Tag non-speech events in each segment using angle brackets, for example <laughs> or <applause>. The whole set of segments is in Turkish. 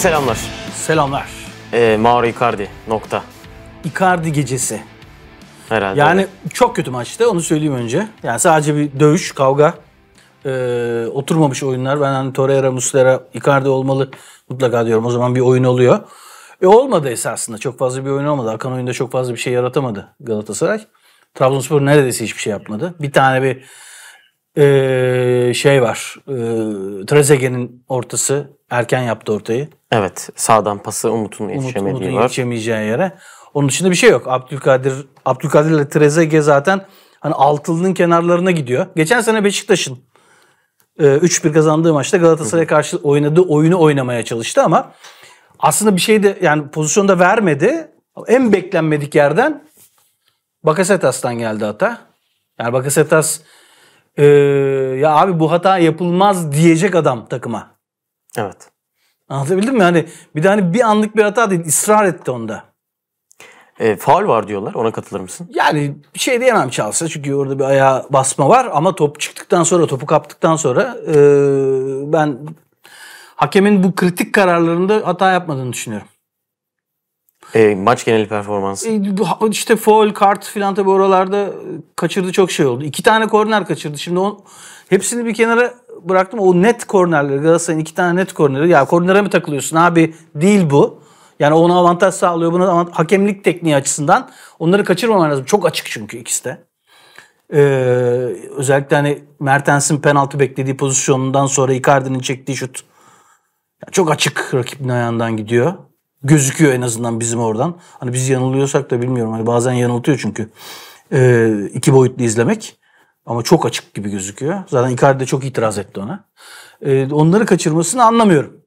selamlar. Selamlar. Ee, Mauro Icardi nokta. Icardi gecesi. Herhalde. Yani öyle. çok kötü maçtı onu söyleyeyim önce. Yani sadece bir dövüş, kavga. Ee, oturmamış oyunlar. Ben hani Torreira, Muslera, Icardi olmalı mutlaka diyorum. O zaman bir oyun oluyor. E olmadı esasında. Çok fazla bir oyun olmadı. Akan oyunda çok fazla bir şey yaratamadı Galatasaray. Trabzonspor neredeyse hiçbir şey yapmadı. Bir tane bir e, şey var. E, Trezeguet'in ortası erken yaptı ortayı. Evet. Sağdan pası Umut'un yetişemediği Umut, Umut'un var. yetişemeyeceği yere. Onun dışında bir şey yok. Abdülkadir Abdülkadir ile Trezege zaten hani altılının kenarlarına gidiyor. Geçen sene Beşiktaş'ın 3-1 e, kazandığı maçta Galatasaray'a karşı oynadığı oyunu oynamaya çalıştı ama aslında bir şey de yani pozisyonda vermedi. En beklenmedik yerden Bakasetas'tan geldi hata. Yani Bakasetas e, ya abi bu hata yapılmaz diyecek adam takıma. Evet. Anlatabildim mi? Hani bir de hani bir anlık bir hata değil. ısrar etti onda. E, faul var diyorlar. Ona katılır mısın? Yani bir şey diyemem Charles'a. Çünkü orada bir ayağa basma var. Ama top çıktıktan sonra, topu kaptıktan sonra e, ben hakemin bu kritik kararlarında hata yapmadığını düşünüyorum. E, maç geneli performansı. E, işte foul, kart filan tabi oralarda e, kaçırdı çok şey oldu. İki tane korner kaçırdı. Şimdi on, hepsini bir kenara bıraktım. O net kornerleri Galatasaray'ın iki tane net korneri. Ya kornere mi takılıyorsun abi? Değil bu. Yani ona avantaj sağlıyor. Buna avant- hakemlik tekniği açısından onları kaçırmaman lazım. Çok açık çünkü ikisi de. Ee, özellikle hani Mertens'in penaltı beklediği pozisyonundan sonra Icardi'nin çektiği şut. çok açık rakibin ayağından gidiyor. Gözüküyor en azından bizim oradan. Hani biz yanılıyorsak da bilmiyorum. Hani bazen yanıltıyor çünkü. Ee, iki boyutlu izlemek. Ama çok açık gibi gözüküyor. Zaten Icardi de çok itiraz etti ona. E, onları kaçırmasını anlamıyorum.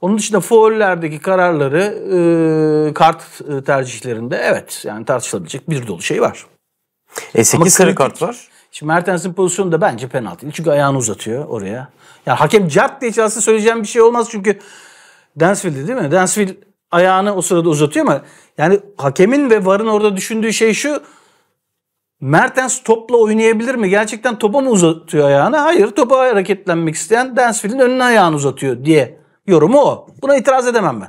Onun dışında faullerdeki kararları e, kart e, tercihlerinde evet yani tartışılabilecek bir dolu şey var. E 8 sarı kart var. Şimdi Mertens'in pozisyonu da bence penaltı Çünkü ayağını uzatıyor oraya. Yani hakem cart diye çalsa söyleyeceğim bir şey olmaz çünkü Dansville'di değil mi? Dansville ayağını o sırada uzatıyor ama yani hakemin ve VAR'ın orada düşündüğü şey şu Mertens topla oynayabilir mi? Gerçekten topa mı uzatıyor ayağını? Hayır topa hareketlenmek isteyen Dansfield'in önüne ayağını uzatıyor diye yorumu o. Buna itiraz edemem ben.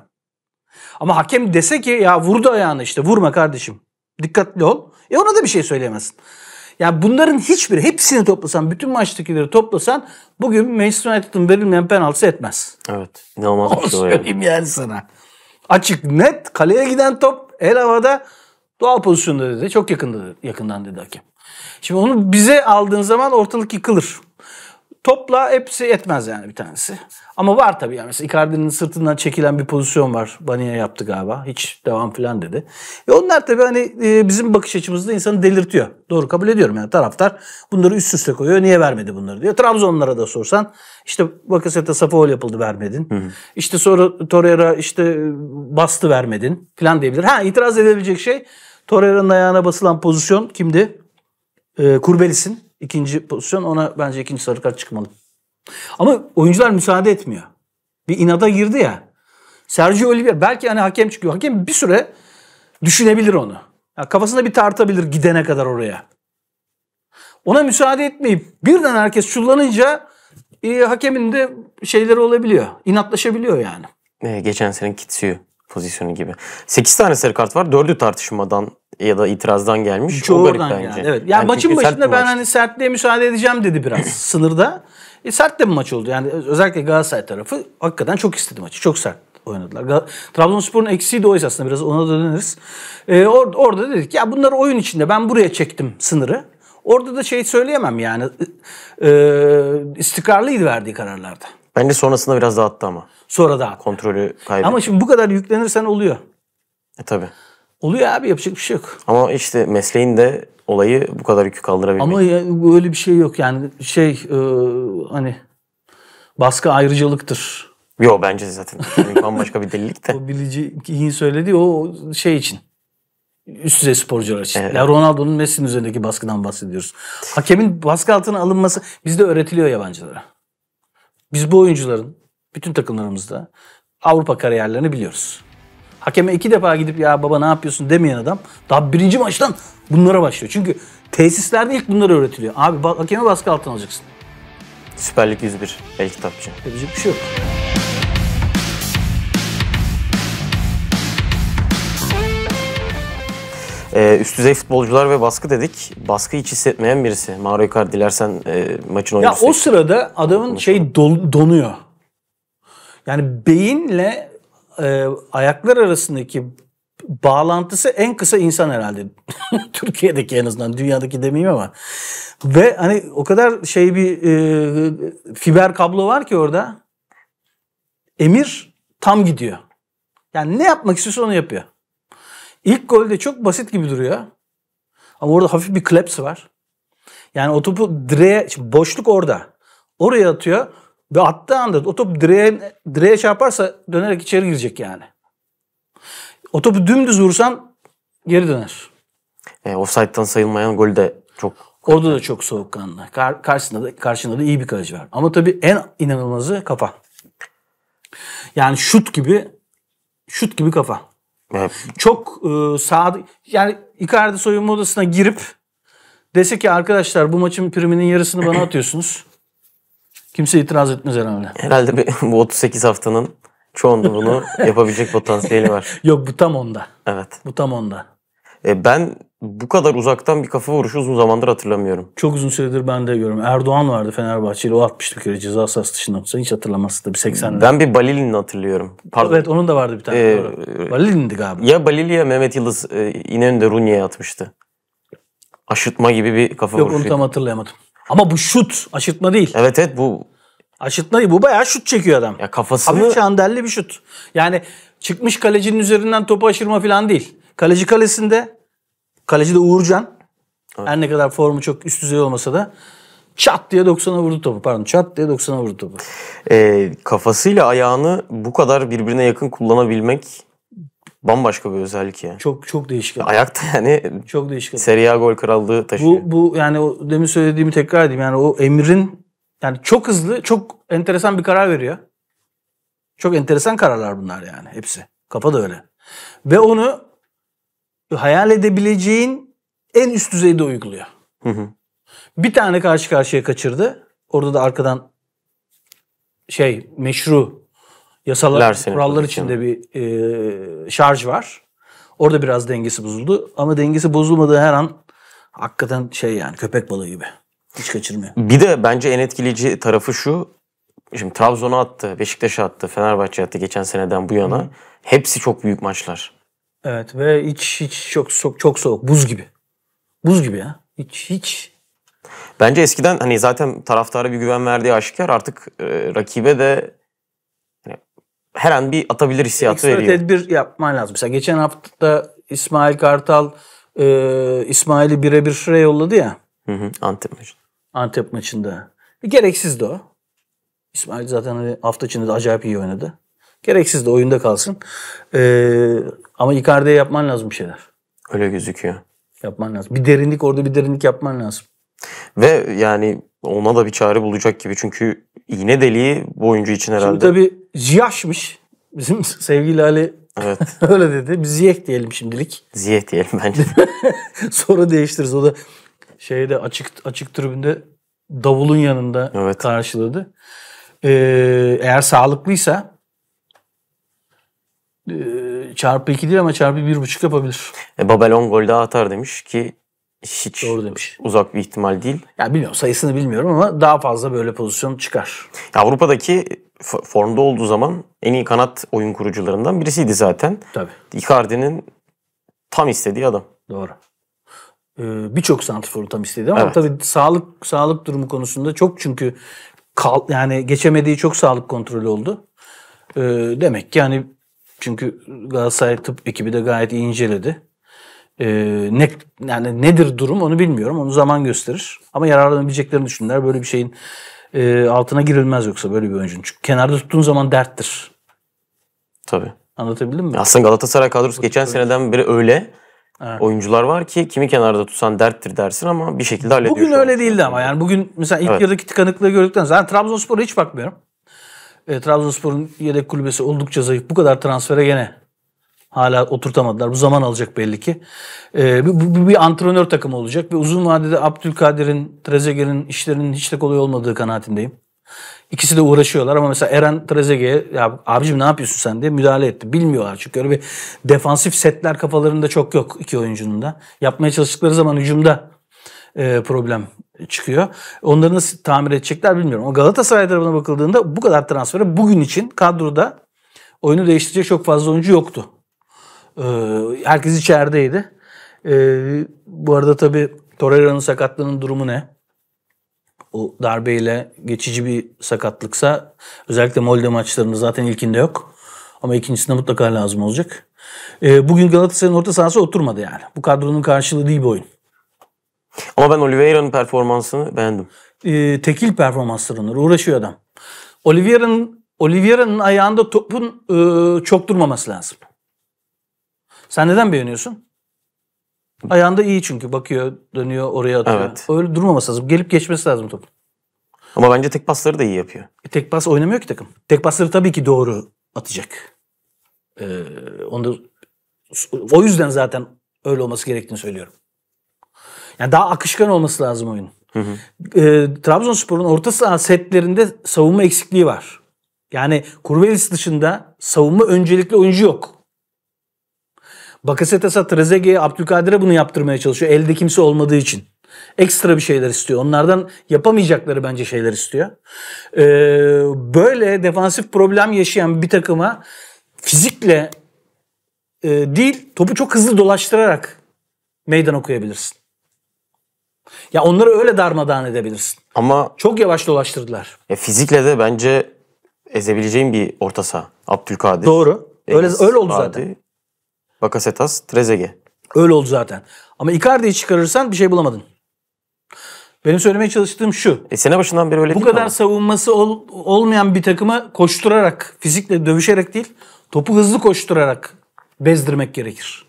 Ama hakem dese ki ya vurdu ayağını işte vurma kardeşim. Dikkatli ol. E ona da bir şey söyleyemezsin. Ya yani bunların hiçbiri hepsini toplasan bütün maçtakileri toplasan bugün Manchester United'ın verilmeyen penaltısı etmez. Evet. ne olmaz şey o yani. <laughs> yani sana. Açık net kaleye giden top el havada Doğal pozisyonda dedi. Çok yakında, yakından dedi hakem. Şimdi onu bize aldığın zaman ortalık yıkılır. Topla hepsi etmez yani bir tanesi. Ama var tabii yani. Mesela Icardi'nin sırtından çekilen bir pozisyon var. Baniye yaptı galiba. Hiç devam filan dedi. Ve onlar tabii hani e, bizim bakış açımızda insanı delirtiyor. Doğru kabul ediyorum yani taraftar bunları üst üste koyuyor. Niye vermedi bunları diyor. Trabzonlara da sorsan işte Bakaset'e Safaol yapıldı vermedin. Hı hı. İşte sonra Torreira işte e, bastı vermedin falan diyebilir. Ha itiraz edebilecek şey Torreira'nın ayağına basılan pozisyon kimdi? E, Kurbelis'in ikinci pozisyon. Ona bence ikinci sarı kart çıkmalı. Ama oyuncular müsaade etmiyor. Bir inada girdi ya. Sergio Oliveira belki hani hakem çıkıyor. Hakem bir süre düşünebilir onu. Yani kafasında bir tartabilir gidene kadar oraya. Ona müsaade etmeyip birden herkes çullanınca e, hakemin de şeyleri olabiliyor. İnatlaşabiliyor yani. Ee, geçen sene Kitsiyu pozisyonu gibi. 8 tane sarı kart var. 4'ü tartışmadan ya da itirazdan gelmiş. Çoğu oradan bence. Yani. Evet. Yani, yani maçın başında ben maçtı. hani sertliğe müsaade edeceğim dedi biraz <laughs> sınırda. E, sert de bir maç oldu. Yani özellikle Galatasaray tarafı hakikaten çok istedi maçı. Çok sert oynadılar. Trabzonspor'un eksiği de o aslında biraz ona da döneriz. Ee, or- orada dedik ya bunlar oyun içinde ben buraya çektim sınırı. Orada da şey söyleyemem yani e-, e istikrarlıydı verdiği kararlarda. Bence sonrasında biraz dağıttı ama. Sonra dağıttı. Kontrolü kaybetti. Ama şimdi bu kadar yüklenirsen oluyor. E tabi. Oluyor abi yapacak bir şey yok. Ama işte mesleğin de olayı bu kadar yükü kaldırabilmek. Ama yani öyle bir şey yok yani şey e, hani baskı ayrıcalıktır. Yok bence zaten bambaşka bir delilik de. <laughs> o bilici iyi söylediği o şey için. Üst düzey sporcular için. Evet. Ya Ronaldo'nun Messi'nin üzerindeki baskıdan bahsediyoruz. Hakemin baskı altına alınması bizde öğretiliyor yabancılara. Biz bu oyuncuların bütün takımlarımızda Avrupa kariyerlerini biliyoruz. Hakeme iki defa gidip ya baba ne yapıyorsun demeyen adam daha birinci maçtan bunlara başlıyor. Çünkü tesislerde ilk bunları öğretiliyor. Abi hakeme baskı altına alacaksın. Süper Lig 101 el kitapçı. Yapacak bir şey yok. Ee, üst düzey futbolcular ve baskı dedik. Baskı hiç hissetmeyen birisi. Mario Kart, dilersen e, maçın oyuncusu. Ya o sırada adamın şey don, donuyor. Yani beyinle e, ayaklar arasındaki bağlantısı en kısa insan herhalde. <laughs> Türkiye'deki en azından dünyadaki demeyeyim ama. Ve hani o kadar şey bir e, fiber kablo var ki orada. Emir tam gidiyor. Yani ne yapmak istiyorsa onu yapıyor. İlk golde çok basit gibi duruyor. Ama orada hafif bir kleps var. Yani o topu direğe, boşluk orada. Oraya atıyor ve attığı anda o top direğe, direğe çarparsa dönerek içeri girecek yani. O topu dümdüz vursan geri döner. E, offside'dan sayılmayan gol de çok Orada da çok soğukkanlı. Kar, karşısında da, karşında da iyi bir kaleci var. Ama tabii en inanılmazı kafa. Yani şut gibi şut gibi kafa. Çok e, sağ yani Icardi soyunma odasına girip dese ki arkadaşlar bu maçın priminin yarısını bana atıyorsunuz. Kimse itiraz etmez herhalde. Herhalde bir, bu 38 haftanın çoğunda bunu <laughs> yapabilecek potansiyeli var. Yok bu tam onda. Evet. Bu tam onda. E, ben bu kadar uzaktan bir kafa vuruşu uzun zamandır hatırlamıyorum. Çok uzun süredir ben de görüyorum. Erdoğan vardı Fenerbahçeli. O atmıştı bir kere ceza sahası dışında. Sen hiç da bir 80'lerde. Ben bir Balilin'i hatırlıyorum. Pardon. Evet onun da vardı bir tane. Ee, doğru. Balilin'di galiba. Ya Balili ya Mehmet Yıldız e, İnönü'de Runye'ye atmıştı. Aşırtma gibi bir kafa Yok, vuruşu. Yok onu tam hatırlayamadım. Ama bu şut aşırtma değil. Evet evet bu. Aşırtma değil bu bayağı şut çekiyor adam. Ya kafasını... Hafif şandelli bir şut. Yani çıkmış kalecinin üzerinden topu aşırma falan değil. Kaleci kalesinde Kaleci de Uğurcan. Evet. Her ne kadar formu çok üst düzey olmasa da çat diye 90'a vurdu topu. Pardon çat diye 90'a vurdu topu. E, kafasıyla ayağını bu kadar birbirine yakın kullanabilmek bambaşka bir özellik ya. Çok çok değişik. Ayakta yani çok değişik. Serie A gol krallığı taşıyor. Bu bu yani o demin söylediğimi tekrar edeyim. Yani o Emir'in yani çok hızlı, çok enteresan bir karar veriyor. Çok enteresan kararlar bunlar yani hepsi. Kafa da öyle. Ve onu hayal edebileceğin en üst düzeyde uyguluyor. Hı hı. Bir tane karşı karşıya kaçırdı. Orada da arkadan şey meşru yasalar, Larsen kurallar içinde bir e, şarj var. Orada biraz dengesi bozuldu. Ama dengesi bozulmadığı her an hakikaten şey yani köpek balığı gibi. Hiç kaçırmıyor. Bir de bence en etkileyici tarafı şu. Şimdi Trabzon'a attı, Beşiktaş'a attı, Fenerbahçe'ye attı geçen seneden bu yana. Hı. Hepsi çok büyük maçlar. Evet ve hiç hiç çok çok çok soğuk, buz gibi. Buz gibi ya. Hiç hiç Bence eskiden hani zaten taraftara bir güven verdiği aşikar artık e, rakibe de hani, her an bir atabilir hissiyatı Ekstra veriyor. tedbir yapman lazım. Mesela geçen hafta İsmail Kartal e, İsmail'i birebir şuraya yolladı ya. Hı hı, Antep maçında Antep maçında. E, gereksizdi o. İsmail zaten hani hafta içinde de acayip iyi oynadı. Gereksiz de oyunda kalsın. Ee, ama Icardi'ye yapman lazım bir şeyler. Öyle gözüküyor. Yapman lazım. Bir derinlik orada bir derinlik yapman lazım. Ve yani ona da bir çare bulacak gibi çünkü iğne deliği bu oyuncu için herhalde. Şimdi tabii Ziyah'mış. Bizim <laughs> sevgili Ali Evet. <laughs> Öyle dedi. Biz Ziyeh diyelim şimdilik. Ziyeh diyelim bence. <laughs> Sonra değiştiririz. O da şeyde açık açık tribünde davulun yanında evet. karşıladı. Ee, eğer sağlıklıysa ee, çarpı 2 değil ama çarpı 1.5 yapabilir. E, Babel 10 gol daha atar demiş ki hiç Doğru demiş. uzak bir ihtimal değil. Ya bilmiyorum sayısını bilmiyorum ama daha fazla böyle pozisyon çıkar. Ya Avrupa'daki formda olduğu zaman en iyi kanat oyun kurucularından birisiydi zaten. Tabii. Icardi'nin tam istediği adam. Doğru. Ee, Birçok santrforu tam istedi ama evet. tabii sağlık sağlık durumu konusunda çok çünkü kal, yani geçemediği çok sağlık kontrolü oldu. Ee, demek ki yani çünkü Galatasaray tıp ekibi de gayet iyi inceledi. Ee, ne yani nedir durum onu bilmiyorum. Onu zaman gösterir. Ama yararlanabileceklerini düşündüler. Böyle bir şeyin e, altına girilmez yoksa böyle bir oyuncunun. Çünkü kenarda tuttuğun zaman derttir. Tabii. Anlatabildim mi? Aslında Galatasaray kadrosu geçen seneden beri öyle. Evet. Oyuncular var ki kimi kenarda tutsan derttir dersin ama bir şekilde hallediyor. Bugün öyle değildi ama yani bugün mesela ilk evet. yarıdaki tıkanıklığı gördükten sonra yani Trabzonspor'a hiç bakmıyorum e, Trabzonspor'un yedek kulübesi oldukça zayıf. Bu kadar transfere gene hala oturtamadılar. Bu zaman alacak belli ki. E, bu, bu bir antrenör takımı olacak ve uzun vadede Abdülkadir'in, Trezeguet'in işlerinin hiç de kolay olmadığı kanaatindeyim. İkisi de uğraşıyorlar ama mesela Eren Trezeguet'e ya abicim ne yapıyorsun sen diye müdahale etti. Bilmiyorlar çünkü öyle bir defansif setler kafalarında çok yok iki oyuncunun da. Yapmaya çalıştıkları zaman hücumda e, problem çıkıyor. Onları nasıl tamir edecekler bilmiyorum. Ama Galatasaray tarafına bakıldığında bu kadar transferi bugün için kadroda oyunu değiştirecek çok fazla oyuncu yoktu. Ee, herkes içerideydi. Ee, bu arada tabii Torreira'nın sakatlığının durumu ne? O darbeyle geçici bir sakatlıksa özellikle Molde maçlarında zaten ilkinde yok. Ama ikincisinde mutlaka lazım olacak. Ee, bugün Galatasaray'ın orta sahası oturmadı yani. Bu kadronun karşılığı değil bir oyun. Ama ben Oliveira'nın performansını beğendim. Ee, tekil performanslarını uğraşıyor adam. Oliveira'nın Oliveira'nın ayağında topun e, çok durmaması lazım. Sen neden beğeniyorsun? Ayağında iyi çünkü bakıyor, dönüyor, oraya atıyor. Evet. Öyle durmaması lazım. Gelip geçmesi lazım topun. Ama bence tek pasları da iyi yapıyor. E, tek pas oynamıyor ki takım. Tek pasları tabii ki doğru atacak. Ee, onu da, o yüzden zaten öyle olması gerektiğini söylüyorum. Yani daha akışkan olması lazım oyun. E, Trabzonspor'un orta saha setlerinde savunma eksikliği var. Yani Kurvelis dışında savunma öncelikli oyuncu yok. Bakasetas'a, Trezeguet'e, Abdülkadir'e bunu yaptırmaya çalışıyor. Elde kimse olmadığı için. Ekstra bir şeyler istiyor. Onlardan yapamayacakları bence şeyler istiyor. Ee, böyle defansif problem yaşayan bir takıma fizikle e, değil topu çok hızlı dolaştırarak meydan okuyabilirsin. Ya onları öyle darmadağın edebilirsin. Ama çok yavaş dolaştırdılar. Ya e, fizikle de bence ezebileceğim bir orta saha. Abdülkadir. Doğru. Öyle Enes, öyle oldu Adi, zaten. Bakasetas, Trezege. Öyle oldu zaten. Ama Icardi'yi çıkarırsan bir şey bulamadın. Benim söylemeye çalıştığım şu. E sene başından beri öyle Bu kadar ama. savunması ol, olmayan bir takıma koşturarak, fizikle dövüşerek değil, topu hızlı koşturarak bezdirmek gerekir.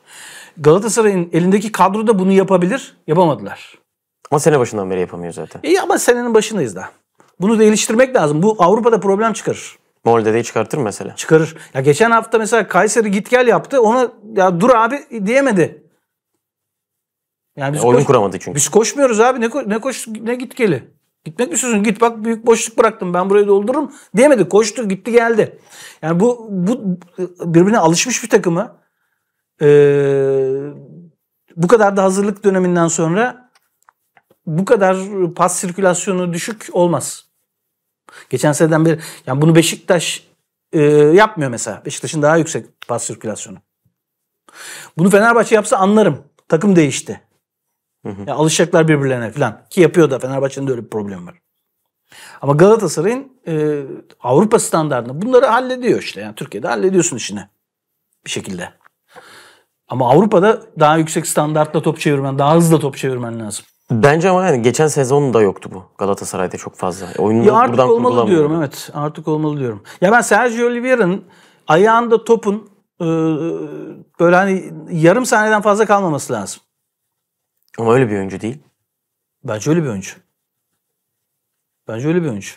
Galatasaray'ın elindeki kadro da bunu yapabilir, yapamadılar. Ama sene başından beri yapamıyor zaten. İyi ama senenin başındayız da. Bunu da lazım. Bu Avrupa'da problem çıkarır. Mol çıkartır mı mesela? Çıkarır. Ya geçen hafta mesela Kayseri git gel yaptı. Ona ya dur abi diyemedi. Yani biz oyun koş... kuramadı çünkü. Biz koşmuyoruz abi. Ne, ko- ne koş ne git geli. Gitmek mi istiyorsun? Git bak büyük boşluk bıraktım. Ben burayı doldururum. Diyemedi. Koştu, gitti, geldi. Yani bu bu birbirine alışmış bir takımı ee, bu kadar da hazırlık döneminden sonra bu kadar pas sirkülasyonu düşük olmaz. Geçen seneden beri yani bunu Beşiktaş e, yapmıyor mesela. Beşiktaş'ın daha yüksek pas sirkülasyonu. Bunu Fenerbahçe yapsa anlarım. Takım değişti. Hı hı. Yani alışacaklar birbirlerine falan. Ki yapıyor da Fenerbahçe'nin de öyle bir problem var. Ama Galatasaray'ın e, Avrupa standartını bunları hallediyor işte. Yani Türkiye'de hallediyorsun işini bir şekilde. Ama Avrupa'da daha yüksek standartla top çevirmen, daha hızlı top çevirmen lazım. Bence ama yani geçen sezon da yoktu bu Galatasaray'da çok fazla. E, Oyunu ya artık olmalı diyorum evet. Artık olmalı diyorum. Ya ben Sergio Oliveira'nın ayağında topun e, böyle hani yarım saniyeden fazla kalmaması lazım. Ama öyle bir oyuncu değil. Bence öyle bir oyuncu. Bence öyle bir oyuncu.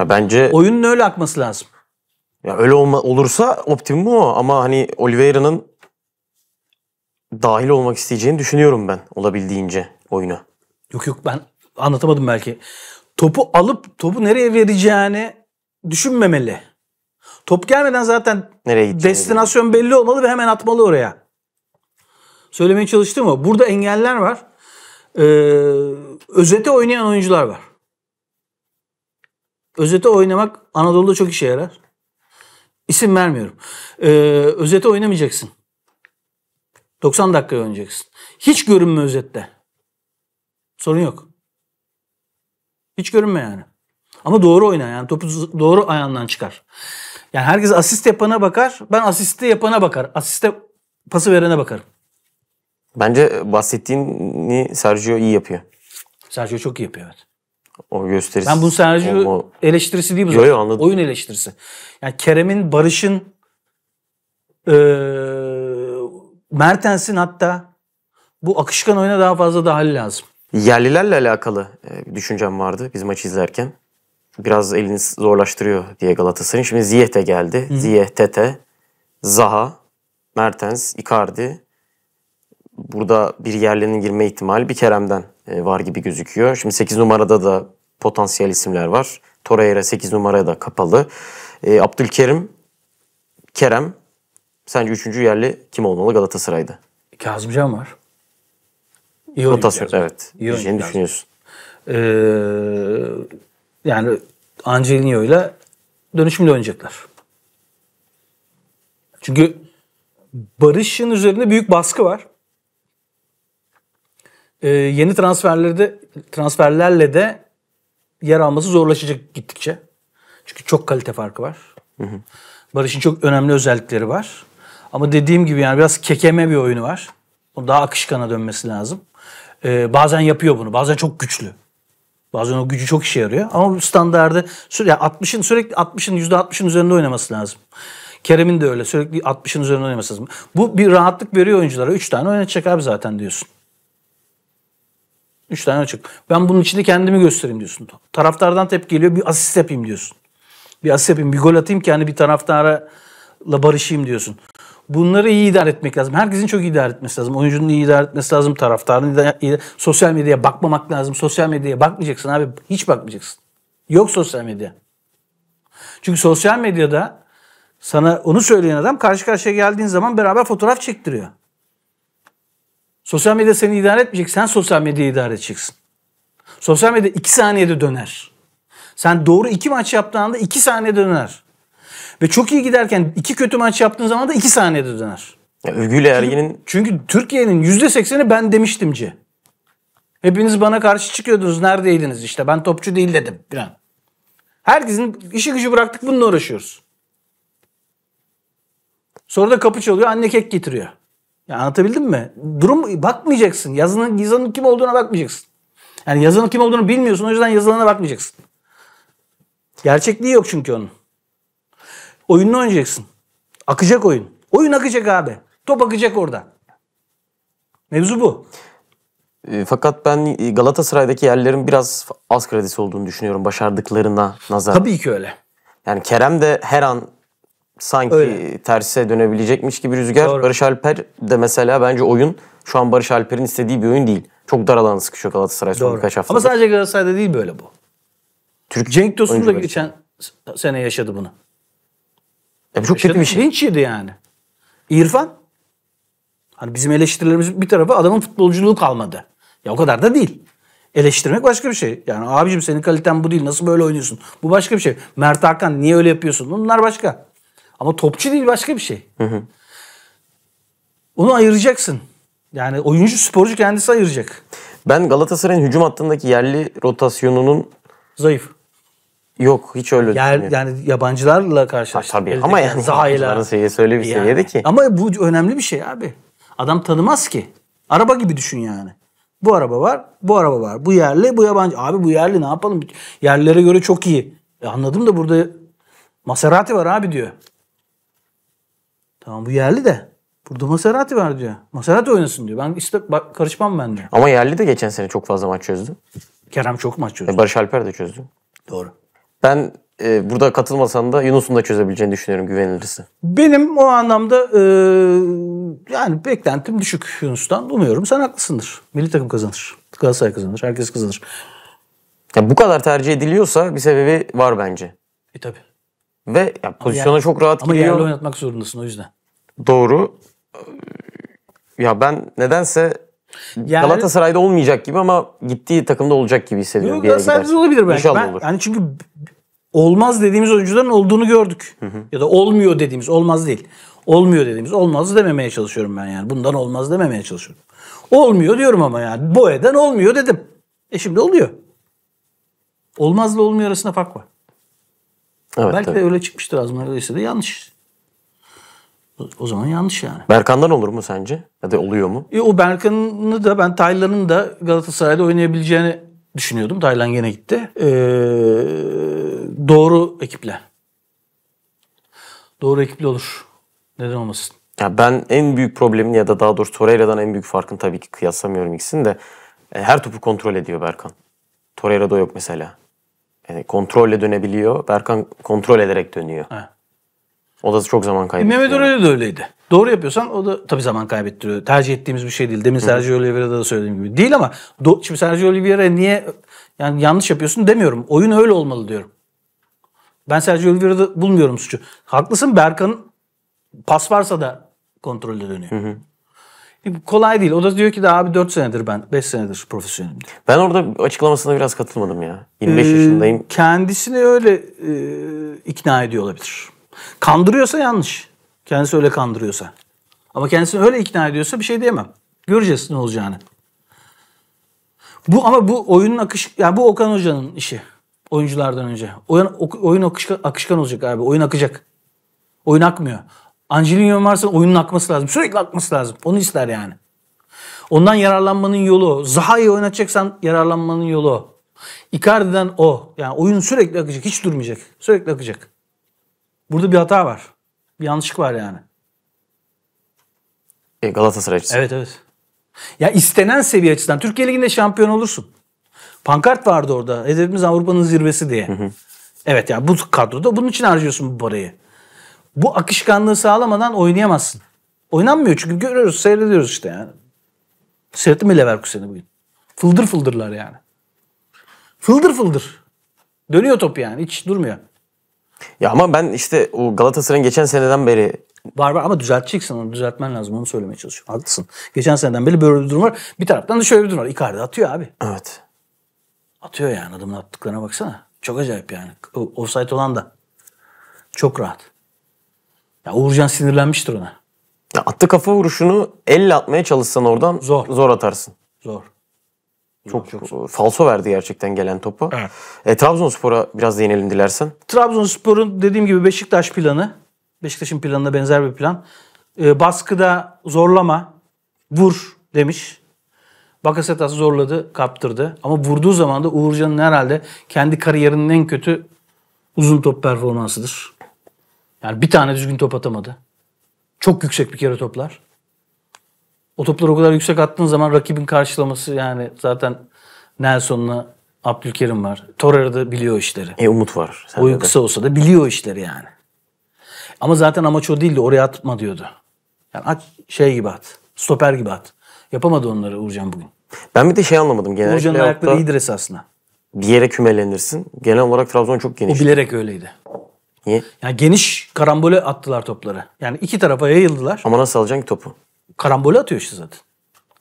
Ya bence oyunun öyle akması lazım. Ya öyle olma, olursa optimum o ama hani Oliveira'nın dahil olmak isteyeceğini düşünüyorum ben olabildiğince oyunu. Yok yok ben anlatamadım belki. Topu alıp topu nereye vereceğini düşünmemeli. Top gelmeden zaten nereye destinasyon belli olmalı ve hemen atmalı oraya. Söylemeye çalıştım mı? Burada engeller var. Ee, özete oynayan oyuncular var. Özete oynamak Anadolu'da çok işe yarar. İsim vermiyorum. Ee, özete oynamayacaksın. 90 dakika oynayacaksın. Hiç görünme özette. Sorun yok. Hiç görünme yani. Ama doğru oyna yani topu doğru ayağından çıkar. Yani herkes asist yapana bakar. Ben asiste yapana bakar. Asiste pası verene bakarım. Bence bahsettiğini Sergio iyi yapıyor. Sergio çok iyi yapıyor evet. O gösterisi. Ben bunu Sergio o... eleştirisi değil bu yo, Yo, anladım. Oyun eleştirisi. Yani Kerem'in, Barış'ın ee, Mertens'in hatta bu akışkan oyuna daha fazla dahil lazım. Yerlilerle alakalı e, bir düşüncem vardı biz maçı izlerken. Biraz elini zorlaştırıyor diye Galatasaray'ın. Şimdi Ziyeh de geldi. Hı. Ziyeh, Tete, Zaha, Mertens, Icardi. Burada bir yerlinin girme ihtimali bir Kerem'den e, var gibi gözüküyor. Şimdi 8 numarada da potansiyel isimler var. Torreira 8 numaraya da kapalı. E, Abdülkerim, Kerem, Sence üçüncü yerli kim olmalı Galatasaray'da? Kazımcan var. İyi Rotasyon evet. İyi diyeceğini Kazım. düşünüyorsun. Ee, yani Angelino ile dönüşümle oynayacaklar. Çünkü Barış'ın üzerinde büyük baskı var. Ee, yeni transferleri de transferlerle de yer alması zorlaşacak gittikçe. Çünkü çok kalite farkı var. Hı hı. Barış'ın çok önemli özellikleri var. Ama dediğim gibi yani biraz kekeme bir oyunu var. O daha akışkana dönmesi lazım. Ee, bazen yapıyor bunu. Bazen çok güçlü. Bazen o gücü çok işe yarıyor. Ama bu standardı sürekli yani 60'ın sürekli 60'ın %60'ın üzerinde oynaması lazım. Kerem'in de öyle. Sürekli 60'ın üzerinde oynaması lazım. Bu bir rahatlık veriyor oyunculara. 3 tane oynatacak abi zaten diyorsun. 3 tane açık. Ben bunun içinde kendimi göstereyim diyorsun. Taraftardan tepki geliyor. Bir asist yapayım diyorsun. Bir asist yapayım, bir gol atayım ki hani bir taraftarla barışayım diyorsun. Bunları iyi idare etmek lazım. Herkesin çok idare etmesi lazım. Oyuncunun iyi idare etmesi lazım. Taraftarın iyi, sosyal medyaya bakmamak lazım. Sosyal medyaya bakmayacaksın abi. Hiç bakmayacaksın. Yok sosyal medya. Çünkü sosyal medyada sana onu söyleyen adam karşı karşıya geldiğin zaman beraber fotoğraf çektiriyor. Sosyal medya seni idare etmeyecek. Sen sosyal medyayı idare edeceksin. Sosyal medya iki saniyede döner. Sen doğru iki maç yaptığında iki saniyede döner. Ve çok iyi giderken iki kötü maç yaptığın zaman da iki saniyede döner. Ya, Ergin'in... Çünkü, çünkü Türkiye'nin sekseni ben demiştimci. Hepiniz bana karşı çıkıyordunuz. Neredeydiniz işte ben topçu değil dedim. Falan. Herkesin işi gücü bıraktık bununla uğraşıyoruz. Sonra da kapı çalıyor anne kek getiriyor. Ya anlatabildim mi? Durum bakmayacaksın. Yazının, yazının kim olduğuna bakmayacaksın. Yani yazının kim olduğunu bilmiyorsun o yüzden yazılana bakmayacaksın. Gerçekliği yok çünkü onun. Oyununu oynayacaksın. Akacak oyun. Oyun akacak abi. Top akacak orada. Mevzu bu. E, fakat ben e, Galatasaray'daki yerlerin biraz az kredisi olduğunu düşünüyorum başardıklarına nazar. Tabii ki öyle. Yani Kerem de her an sanki öyle. terse dönebilecekmiş gibi rüzgar. Doğru. Barış Alper de mesela bence oyun şu an Barış Alper'in istediği bir oyun değil. Çok dar alanı sıkışıyor Galatasaray son birkaç haftada. Ama sadece Galatasaray'da değil böyle bu. Türk Cenk Tosun da geçen sene yaşadı bunu. Tabii çok kötü bir şey. Hiç yedi yani. İrfan. Hani bizim eleştirilerimiz bir tarafa adamın futbolculuğu kalmadı. Ya o kadar da değil. Eleştirmek başka bir şey. Yani abicim senin kaliten bu değil. Nasıl böyle oynuyorsun? Bu başka bir şey. Mert Hakan niye öyle yapıyorsun? Bunlar başka. Ama topçu değil başka bir şey. Hı hı. Onu ayıracaksın. Yani oyuncu sporcu kendisi ayıracak. Ben Galatasaray'ın hücum hattındaki yerli rotasyonunun zayıf Yok hiç öyle Yer, yani, yabancılarla karşılaştık. Ha, tabii ama yani yabancıların seviyesi öyle bir yani. seviyede ki. Ama bu önemli bir şey abi. Adam tanımaz ki. Araba gibi düşün yani. Bu araba var, bu araba var. Bu yerli, bu yabancı. Abi bu yerli ne yapalım? Yerlilere göre çok iyi. E anladım da burada Maserati var abi diyor. Tamam bu yerli de. Burada Maserati var diyor. Maserati oynasın diyor. Ben işte bak, karışmam ben diyor. Ama yerli de geçen sene çok fazla maç çözdü. Kerem çok maç çözdü. E Barış Alper de çözdü. Doğru. Ben e, burada katılmasan da Yunus'un da çözebileceğini düşünüyorum güvenilirse. Benim o anlamda e, yani beklentim düşük Yunus'tan. Umuyorum sen haklısındır. Milli takım kazanır. Galatasaray kazanır. Herkes kazanır. Ya bu kadar tercih ediliyorsa bir sebebi var bence. E tabi. Ve ya, pozisyona yani, çok rahat ama giriyor. Ama yerli oynatmak zorundasın o yüzden. Doğru. Ee, ya ben nedense yani, Galatasaray'da olmayacak gibi ama gittiği takımda olacak gibi hissediyorum. Yok Galatasaray'da olabilir belki. İnşallah ben, olur. Yani çünkü olmaz dediğimiz oyuncuların olduğunu gördük. Hı hı. Ya da olmuyor dediğimiz, olmaz değil. Olmuyor dediğimiz, olmaz dememeye çalışıyorum ben yani. Bundan olmaz dememeye çalışıyorum. Olmuyor diyorum ama yani. Boya'dan olmuyor dedim. E şimdi oluyor. Olmazla olmuyor arasında fark var. Evet, Belki tabii. de öyle çıkmıştır ağzımdan öyleyse de yanlış. O, o zaman yanlış yani. Berkan'dan olur mu sence? Ya da oluyor mu? E, o Berkan'ı da ben Taylan'ın da Galatasaray'da oynayabileceğini düşünüyordum. Daylan gene gitti. Ee, doğru ekiple. Doğru ekiple olur. Neden olmasın? Ya ben en büyük problemin ya da daha doğrusu Torreira'dan en büyük farkın tabii ki kıyaslamıyorum ikisini de e, her topu kontrol ediyor Berkan. Torreira'da yok mesela. Yani e, kontrolle dönebiliyor. Berkan kontrol ederek dönüyor. He. O da çok zaman kaybediyor. Mehmet Öre de öyleydi. Doğru yapıyorsan o da tabi zaman kaybettiriyor. Tercih ettiğimiz bir şey değil. Demin Sergio Oliveira'da da söylediğim gibi. Değil ama do, şimdi Sergio Oliveira niye yani yanlış yapıyorsun demiyorum. Oyun öyle olmalı diyorum. Ben Sergio Oliveira'da bulmuyorum suçu. Haklısın Berkan pas varsa da kontrolde dönüyor. Hı hı. E, kolay değil. O da diyor ki de abi 4 senedir ben, 5 senedir profesyonelim diyor. Ben orada açıklamasına biraz katılmadım ya. 25 ee, yaşındayım. Kendisini öyle e, ikna ediyor olabilir. Kandırıyorsa yanlış. Kendisi öyle kandırıyorsa. Ama kendisini öyle ikna ediyorsa bir şey diyemem. Göreceğiz ne olacağını. Bu ama bu oyunun akış yani bu Okan Hoca'nın işi oyunculardan önce. Oyun oyun akışkan, akışkan olacak abi. Oyun akacak. Oyun akmıyor. Angelino varsa oyunun akması lazım. Sürekli akması lazım. Onu ister yani. Ondan yararlanmanın yolu. iyi oynatacaksan yararlanmanın yolu. Icardi'den o. Yani oyun sürekli akacak. Hiç durmayacak. Sürekli akacak. Burada bir hata var. Bir yanlışlık var yani. E, Galatasaray açısından. Evet evet. Ya istenen seviye açısından. Türkiye Ligi'nde şampiyon olursun. Pankart vardı orada. Hedefimiz Avrupa'nın zirvesi diye. Hı hı. Evet ya yani bu kadroda bunun için harcıyorsun bu parayı. Bu akışkanlığı sağlamadan oynayamazsın. Oynanmıyor çünkü görüyoruz, seyrediyoruz işte yani. Seyrettim mi Leverkusen'i bugün? Fıldır fıldırlar yani. Fıldır fıldır. Dönüyor top yani hiç durmuyor. Ya ama ben işte o Galatasaray'ın geçen seneden beri Var var ama düzelteceksin onu düzeltmen lazım onu söylemeye çalışıyorum. Haklısın. Geçen seneden beri böyle bir durum var. Bir taraftan da şöyle bir durum var. Icardi atıyor abi. Evet. Atıyor yani adamın attıklarına baksana. Çok acayip yani. offside olan da. Çok rahat. Ya Uğurcan sinirlenmiştir ona. Ya attı kafa vuruşunu elle atmaya çalışsan oradan zor, zor atarsın. Zor. Çok çok falso verdi gerçekten gelen topu. Evet. E, Trabzonspor'a biraz değinelim dilersen. Trabzonspor'un dediğim gibi Beşiktaş planı. Beşiktaş'ın planına benzer bir plan. E, baskıda zorlama, vur demiş. Bakasetas zorladı, kaptırdı. Ama vurduğu zaman da Uğurcan'ın herhalde kendi kariyerinin en kötü uzun top performansıdır. Yani bir tane düzgün top atamadı. Çok yüksek bir kere toplar. O topları o kadar yüksek attığın zaman rakibin karşılaması yani zaten Nelson'la Abdülkerim var. Torreira da biliyor işleri. E Umut var. Boyu kısa olsa da biliyor işleri yani. Ama zaten amaç o değildi. Oraya atma diyordu. Yani at şey gibi at. Stoper gibi at. Yapamadı onları Uğurcan bugün. Ben bir de şey anlamadım. Genellikle Uğurcan'ın ayakları iyidir esasında. Bir yere kümelenirsin. Genel olarak Trabzon çok geniş. O bilerek öyleydi. Niye? Yani geniş karambole attılar topları. Yani iki tarafa yayıldılar. Ama nasıl alacaksın ki topu? Karambole atıyor işte zaten.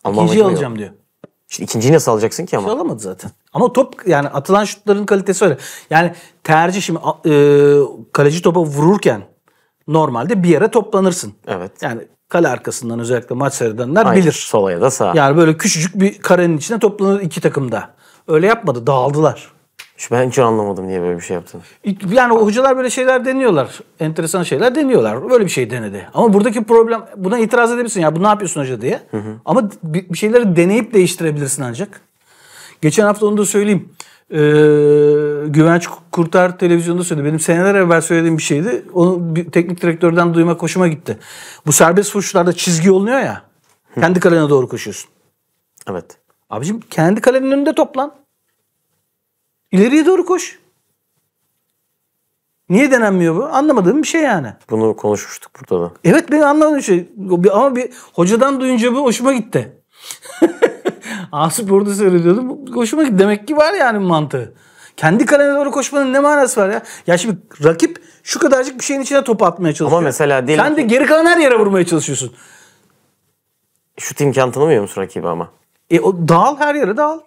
Ama İkinciyi alacağım yok. diyor. İşte ikinciyi nasıl alacaksın ki ama? Şey alamadı zaten. Ama top yani atılan şutların kalitesi öyle. Yani tercih şimdi e, kaleci topa vururken normalde bir yere toplanırsın. Evet. Yani kale arkasından özellikle maç seyredenler bilir. Sola ya da sağa. Yani böyle küçücük bir karenin içine toplanır iki takım da. Öyle yapmadı dağıldılar. Ben hiç anlamadım niye böyle bir şey yaptın. Yani o hocalar böyle şeyler deniyorlar. Enteresan şeyler deniyorlar. Böyle bir şey denedi. Ama buradaki problem buna itiraz edebilirsin. Ya bu ne yapıyorsun hoca diye. Hı hı. Ama bir şeyleri deneyip değiştirebilirsin ancak. Geçen hafta onu da söyleyeyim. Ee, Güvenç Kurtar televizyonda söyledi. Benim seneler evvel söylediğim bir şeydi. Onu bir teknik direktörden duyma hoşuma gitti. Bu serbest vuruşlarda çizgi oluyor ya. Kendi kalene doğru koşuyorsun. Evet. Abicim kendi kalenin önünde toplan. İleriye doğru koş. Niye denenmiyor bu? Anlamadığım bir şey yani. Bunu konuşmuştuk burada da. Evet ben anlamadığım şey. Ama bir hocadan duyunca bu hoşuma gitti. <laughs> Asip orada söylüyordum Hoşuma gitti. Demek ki var yani mantığı. Kendi kalene doğru koşmanın ne manası var ya? Ya şimdi rakip şu kadarcık bir şeyin içine top atmaya çalışıyor. Ama mesela değil. Sen de geri kalan her yere vurmaya çalışıyorsun. Şut imkanı tanımıyor musun rakibi ama? E o dağıl her yere dağıl.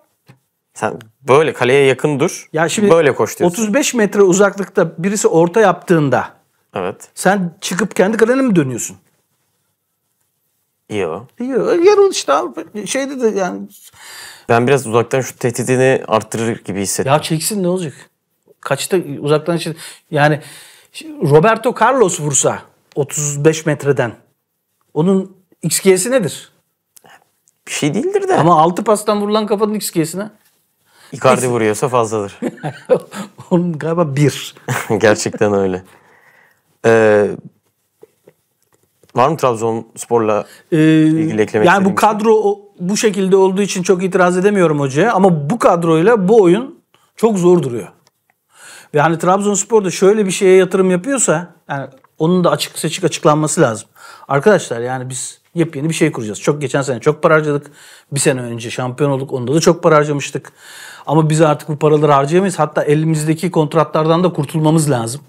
Sen böyle kaleye yakın dur. Ya şimdi böyle koş diyorsun. 35 metre uzaklıkta birisi orta yaptığında Evet. sen çıkıp kendi kalene mi dönüyorsun? iyi o. Yok. işte Avrupa şeyde de yani. Ben biraz uzaktan şu tehdidini arttırır gibi hissettim. Ya çeksin ne olacak? Kaçta uzaktan için yani Roberto Carlos vursa 35 metreden onun XG'si nedir? Bir şey değildir de. Ama 6 pastan vurulan kafanın XG'si ne? Icardi vuruyorsa fazladır. <laughs> Onun galiba bir. <laughs> Gerçekten öyle. Ee, var mı Trabzonspor'la ee, ilgili eklemek Yani bu şey? kadro bu şekilde olduğu için çok itiraz edemiyorum hocaya ama bu kadroyla bu oyun çok zor duruyor. Ve hani Trabzonspor da şöyle bir şeye yatırım yapıyorsa yani onun da açık seçik açıklanması lazım. Arkadaşlar yani biz yepyeni bir şey kuracağız. Çok geçen sene çok para harcadık. Bir sene önce şampiyon olduk. Onda da çok para harcamıştık. Ama biz artık bu paraları harcayamayız. Hatta elimizdeki kontratlardan da kurtulmamız lazım.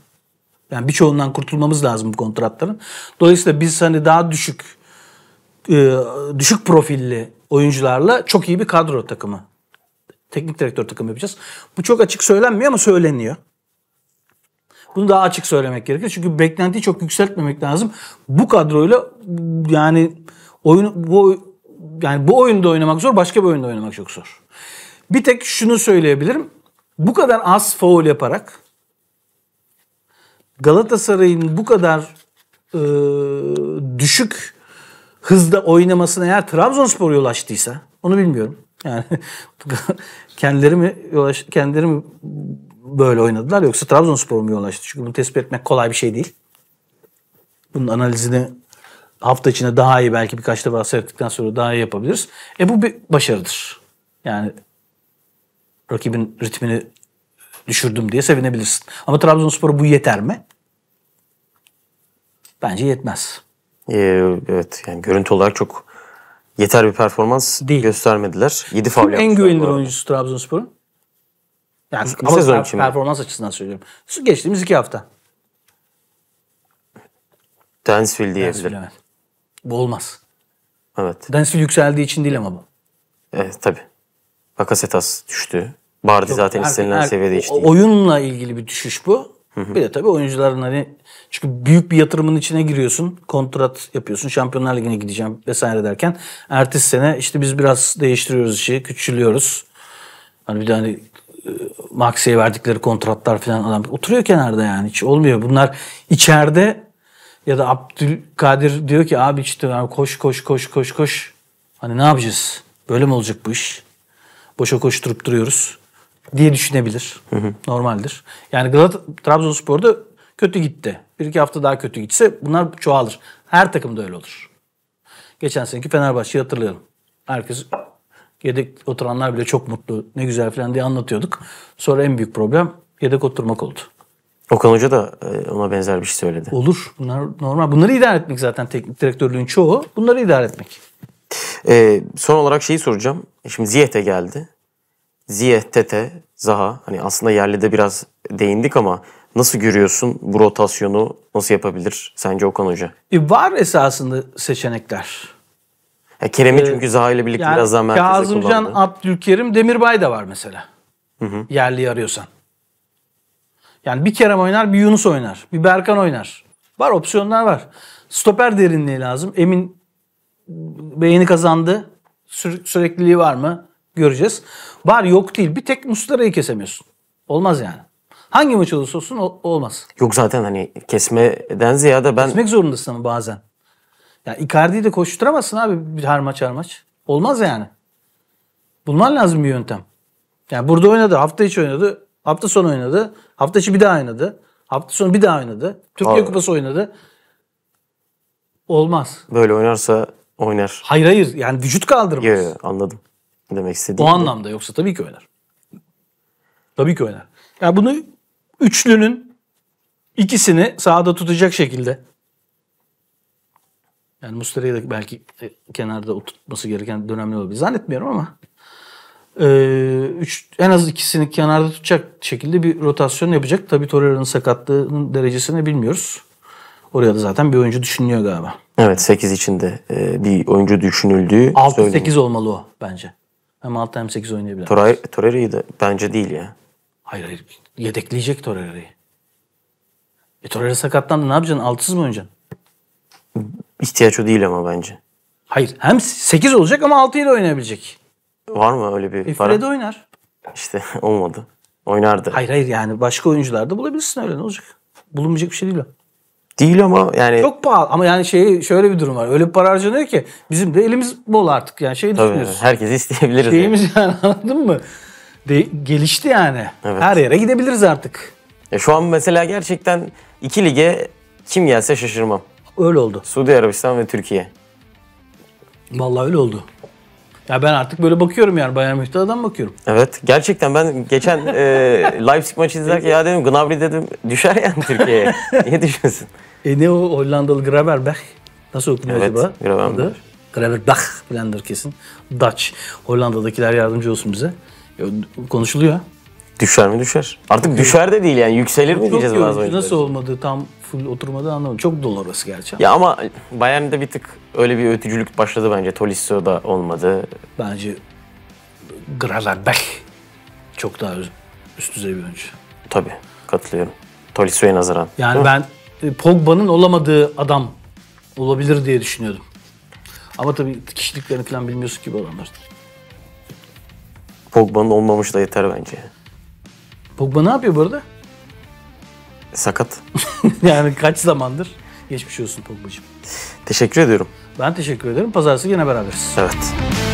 Yani birçoğundan kurtulmamız lazım bu kontratların. Dolayısıyla biz hani daha düşük e, düşük profilli oyuncularla çok iyi bir kadro takımı. Teknik direktör takımı yapacağız. Bu çok açık söylenmiyor ama söyleniyor. Bunu daha açık söylemek gerekir. Çünkü beklentiyi çok yükseltmemek lazım. Bu kadroyla yani oyun bu yani bu oyunda oynamak zor, başka bir oyunda oynamak çok zor. Bir tek şunu söyleyebilirim. Bu kadar az faul yaparak Galatasaray'ın bu kadar e, düşük hızda oynamasına eğer Trabzonspor yol açtıysa onu bilmiyorum. Yani <laughs> kendileri mi yol aç, kendileri mi böyle oynadılar yoksa Trabzonspor mu yolaştı? Çünkü bunu tespit etmek kolay bir şey değil. Bunun analizini hafta içinde daha iyi belki birkaç defa seyrettikten sonra daha iyi yapabiliriz. E bu bir başarıdır. Yani rakibin ritmini düşürdüm diye sevinebilirsin. Ama Trabzonspor'a bu yeter mi? Bence yetmez. Ee, evet yani görüntü olarak çok yeter bir performans Değil. göstermediler. 7 faul En güvenilir oyuncusu Trabzonspor'un. Yani bu sezon için performans açısından söylüyorum. şu Geçtiğimiz iki hafta. Dansville diyebilirim. Evet. Bu olmaz. Evet. Dansville yükseldiği için değil ama bu. Evet tabii. Bakasetas düştü. Bardi Yok, zaten er- istenilen er- seviyede hiç değil. Oyunla ilgili bir düşüş bu. Hı-hı. Bir de tabii oyuncuların hani çünkü büyük bir yatırımın içine giriyorsun. Kontrat yapıyorsun. Şampiyonlar Ligi'ne gideceğim vesaire derken ertesi sene işte biz biraz değiştiriyoruz işi, küçülüyoruz. Hani bir de hani Maxey'e verdikleri kontratlar falan adam oturuyor kenarda yani hiç olmuyor. Bunlar içeride ya da Abdülkadir diyor ki abi işte koş koş koş koş koş. Hani ne yapacağız? Böyle mi olacak bu iş? Boşa koşturup duruyoruz diye düşünebilir. Hı hı. Normaldir. Yani Galata Trabzonspor'da kötü gitti. Bir iki hafta daha kötü gitse bunlar çoğalır. Her takımda öyle olur. Geçen seneki Fenerbahçe'yi hatırlayalım. Herkes Yedek oturanlar bile çok mutlu ne güzel falan diye anlatıyorduk. Sonra en büyük problem yedek oturmak oldu. Okan Hoca da e, ona benzer bir şey söyledi. Olur. Bunlar normal. Bunları idare etmek zaten teknik direktörlüğün çoğu. Bunları idare etmek. Ee, son olarak şeyi soracağım. E, şimdi Ziyet'e geldi. Ziyeh, Tete, Zaha. Hani aslında yerli de biraz değindik ama nasıl görüyorsun bu rotasyonu? Nasıl yapabilir sence Okan Hoca? E var esasında seçenekler. Ya Kerem'i ee, çünkü Zaha ile birlikte yani daha merkeze Kazımcan, kullandı. Kazımcan, Abdülkerim, Demirbay da var mesela. Hı hı. Yerli arıyorsan. Yani bir Kerem oynar, bir Yunus oynar, bir Berkan oynar. Var opsiyonlar var. Stoper derinliği lazım. Emin beğeni kazandı. Sü- sürekliliği var mı? Göreceğiz. Var yok değil. Bir tek Mustarayı kesemiyorsun. Olmaz yani. Hangi maç olursa olsun olmaz. Yok zaten hani kesmeden ziyade ben... Kesmek zorundasın ama bazen. Ya Icardi'yi de koşturamazsın abi her maç her maç. Olmaz yani. Bulman lazım bir yöntem. Yani burada oynadı. Hafta içi oynadı. Hafta sonu oynadı. Hafta içi bir daha oynadı. Hafta sonu bir daha oynadı. Türkiye Kupası oynadı. Olmaz. Böyle oynarsa oynar. Hayır hayır. Yani vücut kaldırmaz. Yo, yo, anladım. demek istediğim O istediğim. anlamda. Yoksa tabii ki oynar. Tabii ki oynar. Ya bunu üçlünün ikisini sahada tutacak şekilde yani Muslera'yı da belki e, kenarda oturtması gereken dönemli olabilir. Zannetmiyorum ama ee, üç, en az ikisini kenarda tutacak şekilde bir rotasyon yapacak. Tabi Torreira'nın sakatlığının derecesini bilmiyoruz. Oraya da zaten bir oyuncu düşünülüyor galiba. Evet 8 içinde e, bir oyuncu düşünüldüğü 6-8 olmalı o bence. Hem 6 hem 8 oynayabilir. Torreira'yı da bence değil ya. Hayır hayır yedekleyecek Torreira'yı. E Torreira sakatlandı ne yapacaksın? Altısız mı oynayacaksın? ihtiyaç o değil ama bence. Hayır. Hem 8 olacak ama 6 ile oynayabilecek. Var mı öyle bir e, para? Fred oynar. İşte <laughs> olmadı. Oynardı. Hayır hayır yani başka oyuncular da bulabilirsin öyle ne olacak? Bulunmayacak bir şey değil o. Değil ama yani... Çok pahalı ama yani şey şöyle bir durum var. Öyle bir para harcanıyor ki bizim de elimiz bol artık yani şey düşünüyoruz. Tabii herkes isteyebiliriz. Şeyimiz yani, <laughs> yani anladın mı? De, gelişti yani. Evet. Her yere gidebiliriz artık. Ya e, şu an mesela gerçekten iki lige kim gelse şaşırmam. Öyle oldu. Suudi Arabistan ve Türkiye. Vallahi öyle oldu. Ya ben artık böyle bakıyorum yani Bayern Mühtah'dan bakıyorum. Evet gerçekten ben geçen e, <laughs> Leipzig maçı izlerken ya dedim Gnabry dedim düşer yani Türkiye'ye. <laughs> <laughs> Niye düşmesin? E ne o Hollandalı Gravenberch? Nasıl okunuyor evet, acaba? Gravenberch. Gravenberch filandır kesin. Dutch. Hollandalıdakiler yardımcı olsun bize. Konuşuluyor. Düşer mi düşer. Artık okay. düşer de değil yani yükselir mi çok diyeceğiz bazı oyuncular. Nasıl olmadı tam full oturmadı anlamadım. Çok dolu orası gerçi. Ama. Ya ama Bayern'de bir tık öyle bir ötücülük başladı bence. Tolisso da olmadı. Bence Gravenberch çok daha üst düzey bir oyuncu. Tabii katılıyorum. Tolisso'ya nazaran. Yani Hı? ben e, Pogba'nın olamadığı adam olabilir diye düşünüyordum. Ama tabii kişiliklerini falan bilmiyorsun ki bu adamlar. Pogba'nın olmamış da yeter bence. Pogba ne yapıyor burada? Sakat. <laughs> yani kaç zamandır? Geçmiş olsun Pogba'cığım. Teşekkür ediyorum. Ben teşekkür ederim. Pazartesi yine beraberiz. Evet.